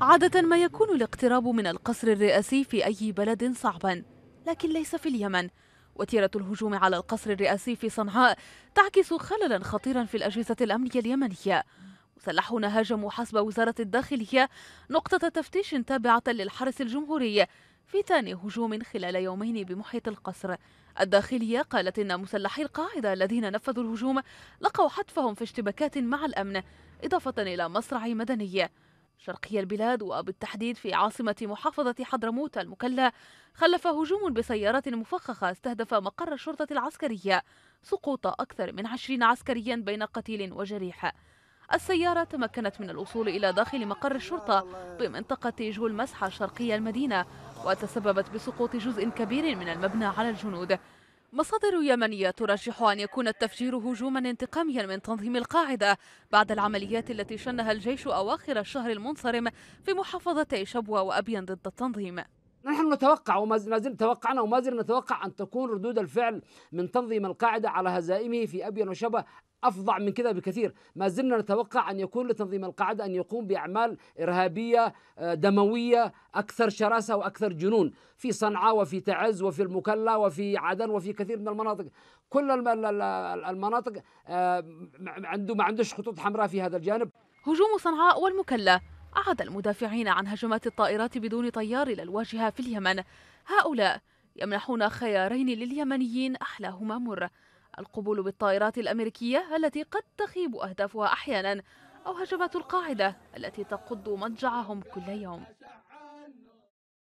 عادة ما يكون الاقتراب من القصر الرئاسي في أي بلد صعبا لكن ليس في اليمن وتيرة الهجوم على القصر الرئاسي في صنعاء تعكس خللا خطيرا في الأجهزة الأمنية اليمنية مسلحون هاجموا حسب وزارة الداخلية نقطة تفتيش تابعة للحرس الجمهوري في ثاني هجوم خلال يومين بمحيط القصر الداخلية قالت إن مسلحي القاعدة الذين نفذوا الهجوم لقوا حتفهم في اشتباكات مع الأمن إضافة إلى مصرع مدني شرقي البلاد وبالتحديد في عاصمة محافظة حضرموت المكلا خلف هجوم بسيارات مفخخة استهدف مقر الشرطة العسكرية سقوط أكثر من عشرين عسكريا بين قتيل وجريح السيارة تمكنت من الوصول إلى داخل مقر الشرطة بمنطقة جو المسحة شرقي المدينة وتسببت بسقوط جزء كبير من المبنى على الجنود مصادر يمنية ترجح أن يكون التفجير هجوما انتقاميا من تنظيم القاعدة بعد العمليات التي شنها الجيش أواخر الشهر المنصرم في محافظتي شبوة وأبين ضد التنظيم نحن نتوقع وما زلنا توقعنا وما زلنا نتوقع أن تكون ردود الفعل من تنظيم القاعدة على هزائمه في أبين وشبه أفظع من كذا بكثير ما زلنا نتوقع أن يكون لتنظيم القاعدة أن يقوم بأعمال إرهابية آه، دموية أكثر شراسة وأكثر جنون في صنعاء وفي تعز وفي المكلا وفي عدن وفي كثير من المناطق كل المناطق آه، عنده ما عندوش خطوط حمراء في هذا الجانب هجوم صنعاء والمكلا أعاد المدافعين عن هجمات الطائرات بدون طيار إلى الواجهة في اليمن هؤلاء يمنحون خيارين لليمنيين أحلاهما مر القبول بالطائرات الأمريكية التي قد تخيب أهدافها أحيانا أو هجمات القاعدة التي تقض مضجعهم كل يوم